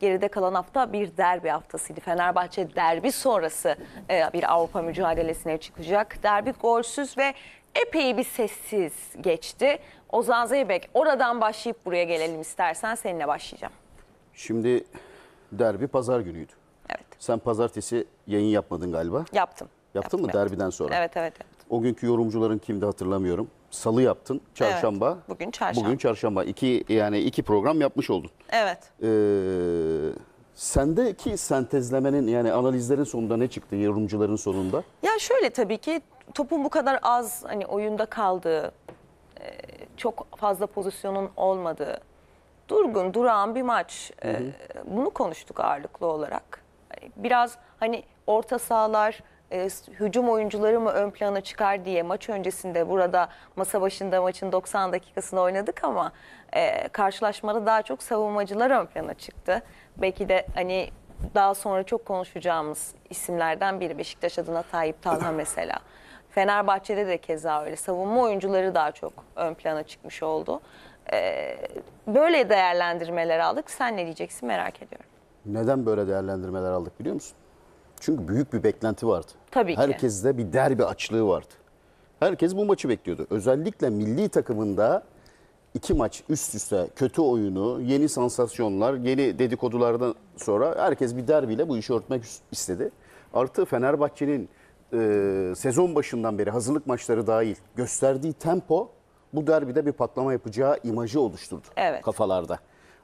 geride kalan hafta bir derbi haftasıydı. Fenerbahçe derbi sonrası e, bir Avrupa mücadelesine çıkacak. Derbi golsüz ve epey bir sessiz geçti. Ozan Zeybek oradan başlayıp buraya gelelim istersen seninle başlayacağım. Şimdi derbi pazar günüydü. Evet. Sen pazartesi yayın yapmadın galiba. Yaptım. Yaptın yaptım, mı yaptım. derbiden sonra? Evet evet. Yaptım. O günkü yorumcuların kimdi hatırlamıyorum salı yaptın, çarşamba. Evet, bugün çarşamba. Bugün çarşamba. İki, yani iki program yapmış oldun. Evet. Ee, sendeki sentezlemenin yani analizlerin sonunda ne çıktı yorumcuların sonunda? Ya şöyle tabii ki topun bu kadar az hani oyunda kaldığı, e, çok fazla pozisyonun olmadığı, durgun, durağan bir maç. E, hı hı. Bunu konuştuk ağırlıklı olarak. Biraz hani orta sahalar e, hücum oyuncuları mı ön plana çıkar diye maç öncesinde burada masa başında maçın 90 dakikasını oynadık ama e, karşılaşmada daha çok savunmacılar ön plana çıktı. Belki de hani daha sonra çok konuşacağımız isimlerden biri Beşiktaş adına Tayyip Talha mesela. Fenerbahçe'de de keza öyle. Savunma oyuncuları daha çok ön plana çıkmış oldu. Ee, böyle değerlendirmeler aldık. Sen ne diyeceksin merak ediyorum. Neden böyle değerlendirmeler aldık biliyor musun? Çünkü büyük bir beklenti vardı. Tabii ki. de bir derbi açlığı vardı. Herkes bu maçı bekliyordu. Özellikle milli takımında iki maç üst üste kötü oyunu, yeni sansasyonlar, yeni dedikodulardan sonra herkes bir derbiyle bu işi örtmek istedi. Artı Fenerbahçe'nin e, sezon başından beri hazırlık maçları dahil gösterdiği tempo bu derbide bir patlama yapacağı imajı oluşturdu evet. kafalarda.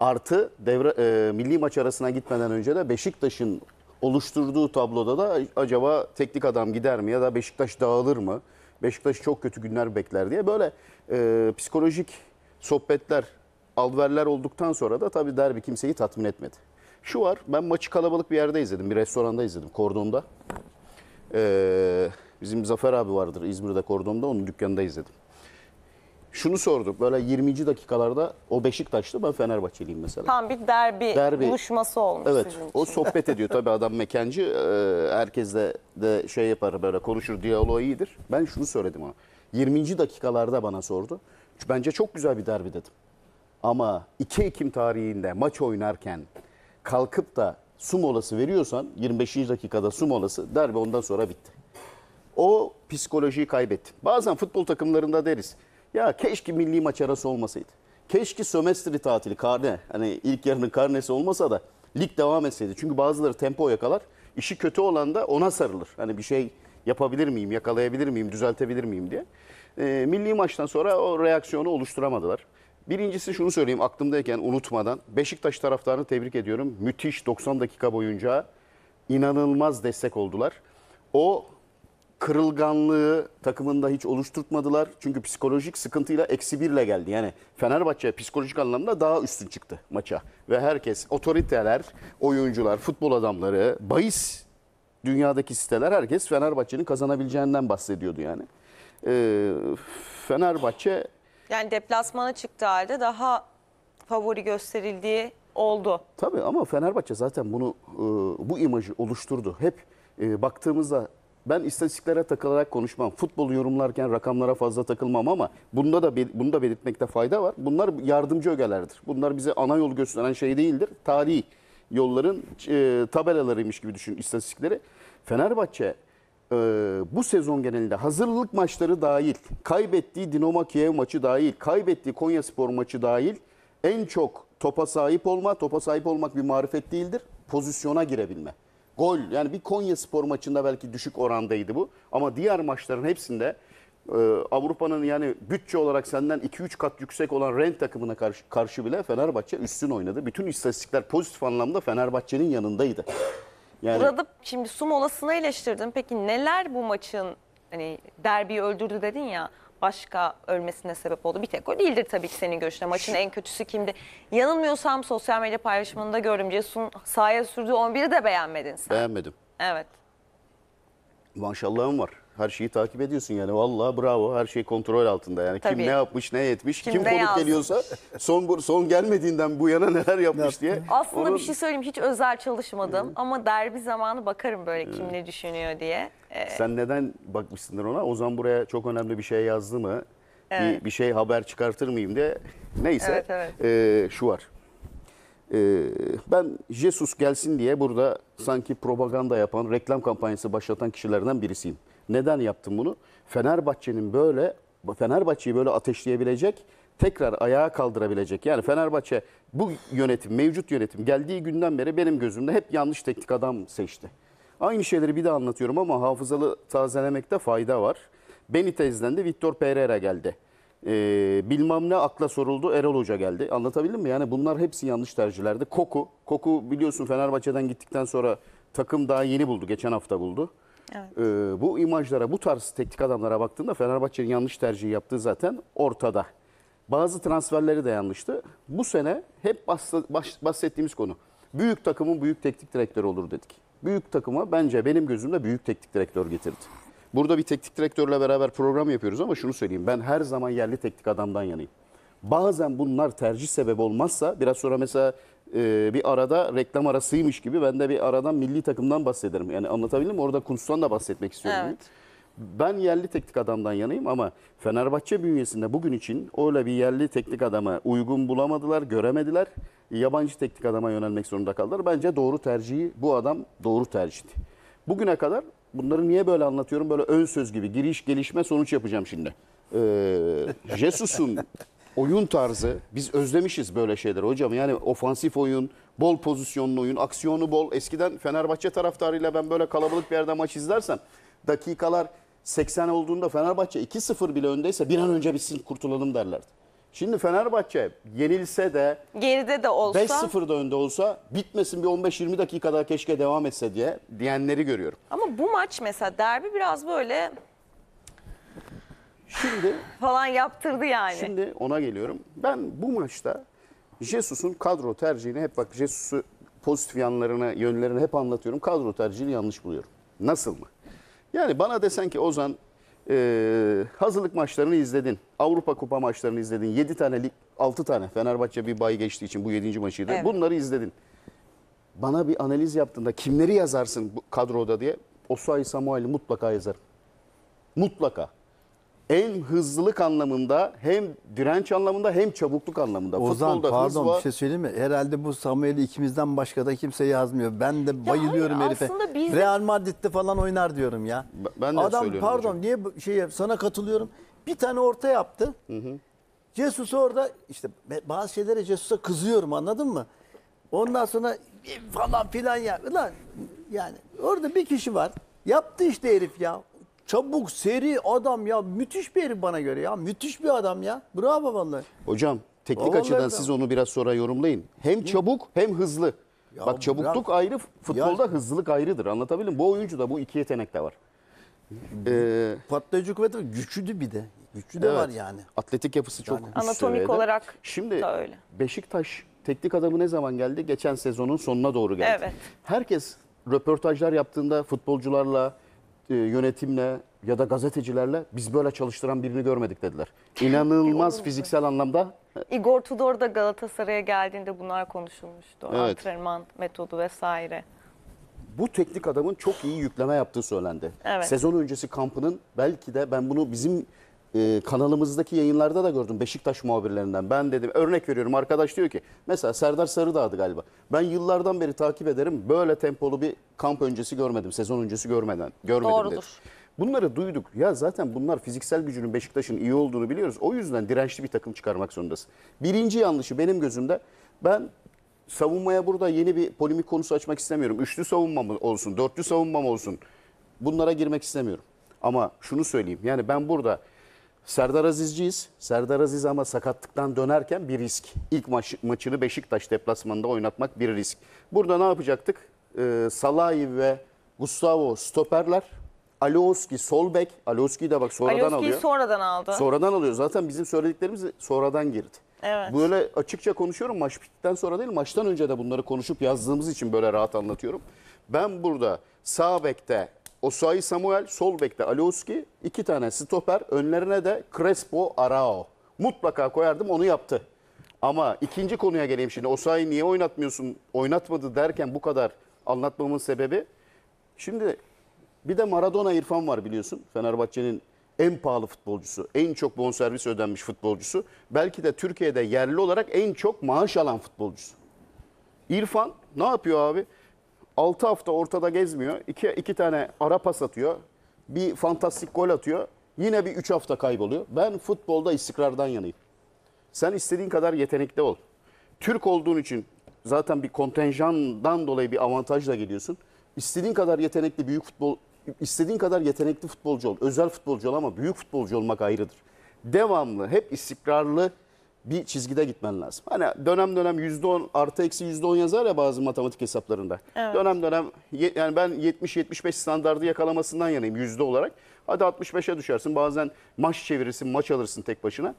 Artı devre, e, milli maç arasına gitmeden önce de Beşiktaş'ın oluşturduğu tabloda da acaba teknik adam gider mi ya da Beşiktaş dağılır mı? Beşiktaş çok kötü günler bekler diye böyle e, psikolojik sohbetler, alverler olduktan sonra da tabii derbi kimseyi tatmin etmedi. Şu var, ben maçı kalabalık bir yerde izledim, bir restoranda izledim, kordonda. Ee, bizim Zafer abi vardır İzmir'de kordonda, onun dükkanında izledim şunu sorduk böyle 20. dakikalarda o Beşiktaşlı ben Fenerbahçeliyim mesela. Tam bir derbi, derbi. buluşması olmuş Evet sizin için. o sohbet ediyor tabii adam mekenci e, herkesle de şey yapar böyle konuşur diyaloğu iyidir. Ben şunu söyledim ona 20. dakikalarda bana sordu. Bence çok güzel bir derbi dedim. Ama 2 Ekim tarihinde maç oynarken kalkıp da su molası veriyorsan 25. dakikada su molası derbi ondan sonra bitti. O psikolojiyi kaybettim. Bazen futbol takımlarında deriz. Ya keşke milli maç arası olmasaydı. Keşke sömestri tatili, karne, hani ilk yarının karnesi olmasa da lig devam etseydi. Çünkü bazıları tempo yakalar. İşi kötü olan da ona sarılır. Hani bir şey yapabilir miyim, yakalayabilir miyim, düzeltebilir miyim diye. E, milli maçtan sonra o reaksiyonu oluşturamadılar. Birincisi şunu söyleyeyim aklımdayken unutmadan. Beşiktaş taraftarını tebrik ediyorum. Müthiş 90 dakika boyunca inanılmaz destek oldular. O kırılganlığı takımında hiç oluşturtmadılar. Çünkü psikolojik sıkıntıyla eksi birle geldi. Yani Fenerbahçe psikolojik anlamda daha üstün çıktı maça. Ve herkes, otoriteler, oyuncular, futbol adamları, bahis dünyadaki siteler herkes Fenerbahçe'nin kazanabileceğinden bahsediyordu yani. Ee, Fenerbahçe... Yani deplasmana çıktı halde daha favori gösterildiği oldu. Tabii ama Fenerbahçe zaten bunu e, bu imajı oluşturdu. Hep e, baktığımızda ben istatistiklere takılarak konuşmam. futbol yorumlarken rakamlara fazla takılmam ama bunda da bunu da belirtmekte fayda var. Bunlar yardımcı ögelerdir. Bunlar bize ana yol gösteren şey değildir. Tarihi yolların e, tabelalarıymış gibi düşün istatistikleri. Fenerbahçe e, bu sezon genelinde hazırlık maçları dahil, kaybettiği Dinamo Kiev maçı dahil, kaybettiği Konya Spor maçı dahil en çok topa sahip olma, topa sahip olmak bir marifet değildir, pozisyona girebilme gol yani bir Konya Spor maçında belki düşük orandaydı bu. Ama diğer maçların hepsinde e, Avrupa'nın yani bütçe olarak senden 2-3 kat yüksek olan rent takımına karşı, karşı bile Fenerbahçe üstün oynadı. Bütün istatistikler pozitif anlamda Fenerbahçe'nin yanındaydı. Yani... Burada şimdi su molasını eleştirdin. Peki neler bu maçın hani derbiyi öldürdü dedin ya başka ölmesine sebep oldu. Bir tek o değildir tabii ki senin görüşüne. Maçın en kötüsü kimdi? Yanılmıyorsam sosyal medya paylaşımında gördüm. Cesun sahaya sürdüğü 11'i de beğenmedin sen. Beğenmedim. Evet. Maşallahım var. Her şeyi takip ediyorsun yani. Vallahi bravo. Her şey kontrol altında yani. Tabii. Kim ne yapmış, ne etmiş, kim, kim ne konuk yazmış. geliyorsa son son gelmediğinden bu yana neler yapmış diye. Aslında Onun... bir şey söyleyeyim. Hiç özel çalışmadım ama derbi zamanı bakarım böyle kim ne düşünüyor diye. Sen neden bakmışsındır ona? Ozan buraya çok önemli bir şey yazdı mı? Evet. Bir, bir şey haber çıkartır mıyım diye. Neyse evet, evet. E, şu var. E, ben Jesus gelsin diye burada sanki propaganda yapan, reklam kampanyası başlatan kişilerden birisiyim. Neden yaptım bunu? Fenerbahçe'nin böyle, Fenerbahçe'yi böyle ateşleyebilecek, tekrar ayağa kaldırabilecek. Yani Fenerbahçe bu yönetim, mevcut yönetim geldiği günden beri benim gözümde hep yanlış teknik adam seçti. Aynı şeyleri bir de anlatıyorum ama hafızalı tazelemekte fayda var. Benitez'den de Victor Pereira geldi. Ee, bilmem ne akla soruldu Erol Hoca geldi. Anlatabildim mi? Yani bunlar hepsi yanlış tercihlerdi. Koku, Koku biliyorsun Fenerbahçe'den gittikten sonra takım daha yeni buldu. Geçen hafta buldu. Evet. Ee, bu imajlara, bu tarz teknik adamlara baktığında Fenerbahçe'nin yanlış tercihi yaptığı zaten ortada. Bazı transferleri de yanlıştı. Bu sene hep bahsettiğimiz konu. Büyük takımın büyük teknik direktörü olur dedik büyük takıma bence benim gözümde büyük teknik direktör getirdi. Burada bir teknik direktörle beraber program yapıyoruz ama şunu söyleyeyim. Ben her zaman yerli teknik adamdan yanayım. Bazen bunlar tercih sebebi olmazsa biraz sonra mesela e, bir arada reklam arasıymış gibi ben de bir aradan milli takımdan bahsederim. Yani anlatabildim mi? Orada Kuntz'tan da bahsetmek istiyorum. Evet ben yerli teknik adamdan yanayım ama Fenerbahçe bünyesinde bugün için öyle bir yerli teknik adama uygun bulamadılar, göremediler. Yabancı teknik adama yönelmek zorunda kaldılar. Bence doğru tercihi bu adam doğru tercihti. Bugüne kadar bunları niye böyle anlatıyorum? Böyle ön söz gibi giriş, gelişme, sonuç yapacağım şimdi. Ee, Jesus'un oyun tarzı biz özlemişiz böyle şeyler hocam. Yani ofansif oyun, bol pozisyonlu oyun, aksiyonu bol. Eskiden Fenerbahçe taraftarıyla ben böyle kalabalık bir yerde maç izlersem dakikalar 80 olduğunda Fenerbahçe 2-0 bile öndeyse bir an önce bitsin kurtulalım derlerdi. Şimdi Fenerbahçe yenilse de geride de olsa 5 da önde olsa bitmesin bir 15-20 dakika daha keşke devam etse diye diyenleri görüyorum. Ama bu maç mesela derbi biraz böyle şimdi falan yaptırdı yani. Şimdi ona geliyorum. Ben bu maçta Jesus'un kadro tercihini hep bak Jesus'u pozitif yanlarını, yönlerini hep anlatıyorum. Kadro tercihini yanlış buluyorum. Nasıl mı? Yani bana desen ki Ozan e, hazırlık maçlarını izledin. Avrupa Kupa maçlarını izledin. 7 tane lig, 6 tane. Fenerbahçe bir bay geçtiği için bu 7. maçıydı. Evet. Bunları izledin. Bana bir analiz yaptığında kimleri yazarsın bu kadroda diye. Osayi Samuel'i mutlaka yazarım. Mutlaka en hızlılık anlamında hem direnç anlamında hem çabukluk anlamında. Ozan Futbolda pardon hız var. bir şey söyleyeyim mi? Herhalde bu Samuel'i ikimizden başka da kimse yazmıyor. Ben de ya bayılıyorum hayır, herife. Biz... Real Madrid'de falan oynar diyorum ya. Ben de Adam pardon hocam. niye şey sana katılıyorum. Bir tane orta yaptı. Hı hı. Jesus orada işte bazı şeylere Jesus'a kızıyorum anladın mı? Ondan sonra e, falan filan ya. Lan, yani orada bir kişi var. Yaptı işte herif ya. Çabuk, seri adam ya. Müthiş bir herif bana göre ya. Müthiş bir adam ya. Bravo vallahi. Hocam teknik Vallahi açıdan siz onu biraz sonra yorumlayın. Hem çabuk hem hızlı. Ya Bak çabukluk bırak- ayrı, futbolda hızlılık ayrıdır. Anlatabildim mi? Bu oyuncuda bu iki yetenek de var. Ee, Patlayıcı kuvveti var. Güçlü bir de. Güçlü de var yani. Atletik yapısı çok üst Anatomik seviyede. olarak Şimdi da öyle. Beşiktaş teknik adamı ne zaman geldi? Geçen sezonun sonuna doğru geldi. Evet. Herkes röportajlar yaptığında futbolcularla, e, yönetimle ya da gazetecilerle biz böyle çalıştıran birini görmedik dediler. İnanılmaz fiziksel anlamda. Igor Tudor da Galatasaray'a geldiğinde bunlar konuşulmuştu. Evet. Antrenman metodu vesaire. Bu teknik adamın çok iyi yükleme yaptığı söylendi. Evet. Sezon öncesi kampının belki de ben bunu bizim e, kanalımızdaki yayınlarda da gördüm Beşiktaş muhabirlerinden. Ben dedim örnek veriyorum arkadaş diyor ki mesela Serdar Sarıdağ'dı galiba. Ben yıllardan beri takip ederim böyle tempolu bir kamp öncesi görmedim. Sezon öncesi görmeden görmedim Doğrudur. dedi. Bunları duyduk. Ya zaten bunlar fiziksel gücünün Beşiktaş'ın iyi olduğunu biliyoruz. O yüzden dirençli bir takım çıkarmak zorundasın. Birinci yanlışı benim gözümde ben savunmaya burada yeni bir polemik konusu açmak istemiyorum. Üçlü savunma mı olsun, dörtlü savunma mı olsun bunlara girmek istemiyorum. Ama şunu söyleyeyim yani ben burada Serdar Azizciyiz. Serdar Aziz ama sakatlıktan dönerken bir risk. İlk maç, maçını Beşiktaş deplasmanında oynatmak bir risk. Burada ne yapacaktık? Ee, Salahi ve Gustavo stoperler. Alioski sol bek. Alioski'yi de bak sonradan Alioski'yi alıyor. sonradan aldı. Sonradan alıyor. Zaten bizim söylediklerimiz sonradan girdi. Evet. Böyle açıkça konuşuyorum maç bittikten sonra değil maçtan önce de bunları konuşup yazdığımız için böyle rahat anlatıyorum. Ben burada sağ bekte Osayi Samuel sol bekte Alioski, iki tane stoper, önlerine de Crespo Arao. Mutlaka koyardım onu yaptı. Ama ikinci konuya geleyim şimdi. Osayi niye oynatmıyorsun? Oynatmadı derken bu kadar anlatmamın sebebi. Şimdi bir de Maradona İrfan var biliyorsun. Fenerbahçe'nin en pahalı futbolcusu, en çok bonservis ödenmiş futbolcusu. Belki de Türkiye'de yerli olarak en çok maaş alan futbolcusu. İrfan ne yapıyor abi? 6 hafta ortada gezmiyor. 2 iki, iki tane ara pas atıyor. Bir fantastik gol atıyor. Yine bir 3 hafta kayboluyor. Ben futbolda istikrardan yanayım. Sen istediğin kadar yetenekli ol. Türk olduğun için zaten bir kontenjandan dolayı bir avantajla geliyorsun. İstediğin kadar yetenekli büyük futbol istediğin kadar yetenekli futbolcu ol. Özel futbolcu ol ama büyük futbolcu olmak ayrıdır. Devamlı, hep istikrarlı bir çizgide gitmen lazım. Hani dönem dönem yüzde on artı eksi yüzde on yazar ya bazı matematik hesaplarında. Evet. Dönem dönem yani ben 70-75 standardı yakalamasından yanayım yüzde olarak. Hadi 65'e düşersin bazen maç çevirirsin maç alırsın tek başına.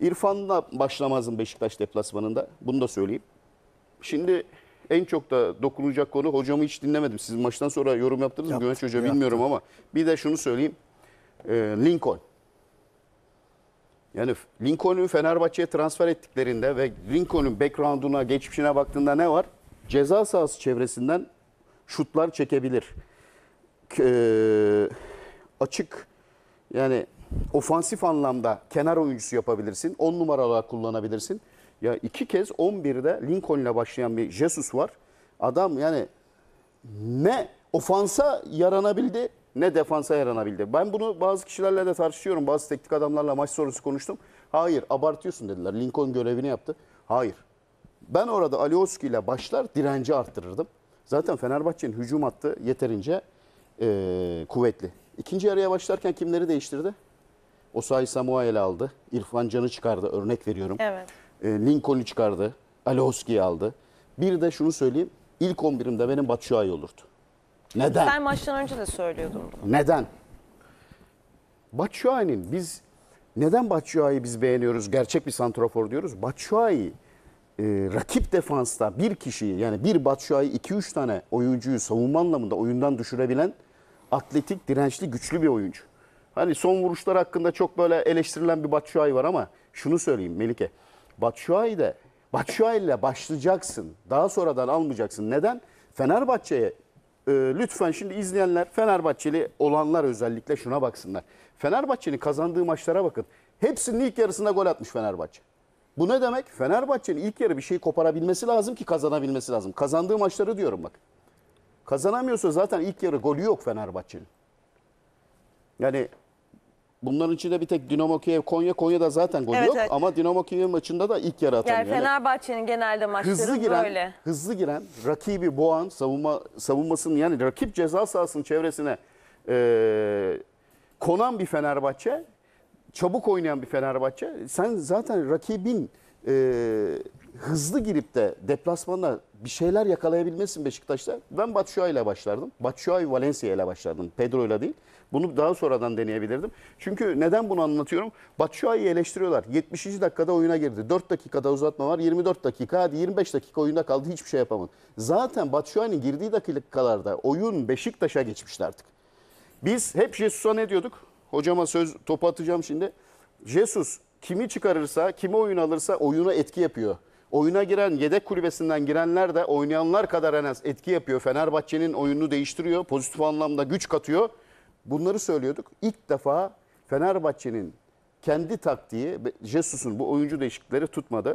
İrfan'la başlamazdım Beşiktaş deplasmanında bunu da söyleyeyim. Şimdi en çok da dokunulacak konu hocamı hiç dinlemedim. Siz maçtan sonra yorum yaptınız mı Güvenç Hoca bilmiyorum ama bir de şunu söyleyeyim. Ee, Lincoln. Yani Lincoln'u Fenerbahçe'ye transfer ettiklerinde ve Lincoln'un background'una, geçmişine baktığında ne var? Ceza sahası çevresinden şutlar çekebilir. Ee, açık yani ofansif anlamda kenar oyuncusu yapabilirsin. 10 numara olarak kullanabilirsin. Ya iki kez 11'de Lincoln'la başlayan bir Jesus var. Adam yani ne ofansa yaranabildi ne defansa yaranabildi. Ben bunu bazı kişilerle de tartışıyorum. Bazı teknik adamlarla maç sonrası konuştum. Hayır abartıyorsun dediler. Lincoln görevini yaptı. Hayır. Ben orada Alioski ile başlar direnci arttırırdım. Zaten Fenerbahçe'nin hücum hattı yeterince ee, kuvvetli. İkinci yarıya başlarken kimleri değiştirdi? Osayi Samuel'i aldı. İrfan Can'ı çıkardı örnek veriyorum. Evet. E, Lincoln'u çıkardı. Alioski'yi aldı. Bir de şunu söyleyeyim. İlk 11'imde benim Batshuayi olurdu. Neden? Sen maçtan önce de söylüyordun bunu. Neden? Batshuayi'nin biz neden Batshuayi'yi biz beğeniyoruz? Gerçek bir santrafor diyoruz. Batshuayi e, rakip defansta bir kişiyi yani bir Batshuayi 2-3 tane oyuncuyu savunma anlamında oyundan düşürebilen atletik, dirençli, güçlü bir oyuncu. Hani son vuruşlar hakkında çok böyle eleştirilen bir Batshuayi var ama şunu söyleyeyim Melike. Batshuayi de Batshuayi ile başlayacaksın. Daha sonradan almayacaksın. Neden? Fenerbahçe'ye e, lütfen şimdi izleyenler Fenerbahçeli olanlar özellikle şuna baksınlar. Fenerbahçe'nin kazandığı maçlara bakın. Hepsinin ilk yarısında gol atmış Fenerbahçe. Bu ne demek? Fenerbahçe'nin ilk yarı bir şey koparabilmesi lazım ki kazanabilmesi lazım. Kazandığı maçları diyorum bak. Kazanamıyorsa zaten ilk yarı golü yok Fenerbahçe'nin. Yani Bunların içinde bir tek Dinamo Kiev Konya. Konya'da zaten gol Evet, yok evet. ama Dinamo Kiev maçında da ilk yarı Yani Yani Fenerbahçe'nin genelde maçları hızlı giren, böyle. hızlı giren rakibi boğan savunma savunmasının yani rakip ceza sahasının çevresine e, konan bir Fenerbahçe, çabuk oynayan bir Fenerbahçe. Sen zaten rakibin e, hızlı girip de deplasmanda bir şeyler yakalayabilmesin Beşiktaş'ta. Ben Batshuayi ile başlardım. Batshuayi Valencia ile başlardım. Pedro ile değil. Bunu daha sonradan deneyebilirdim. Çünkü neden bunu anlatıyorum? Batshuayi'yi eleştiriyorlar. 70. dakikada oyuna girdi. 4 dakikada uzatma var. 24 dakika hadi 25 dakika oyunda kaldı. Hiçbir şey yapamadı. Zaten Batshuayi'nin girdiği dakikalarda oyun Beşiktaş'a geçmişti artık. Biz hep Jesus'a ne diyorduk? Hocama söz topu atacağım şimdi. Jesus kimi çıkarırsa, kimi oyun alırsa oyuna etki yapıyor oyuna giren yedek kulübesinden girenler de oynayanlar kadar en az etki yapıyor. Fenerbahçe'nin oyununu değiştiriyor. Pozitif anlamda güç katıyor. Bunları söylüyorduk. İlk defa Fenerbahçe'nin kendi taktiği, Jesus'un bu oyuncu değişiklikleri tutmadı.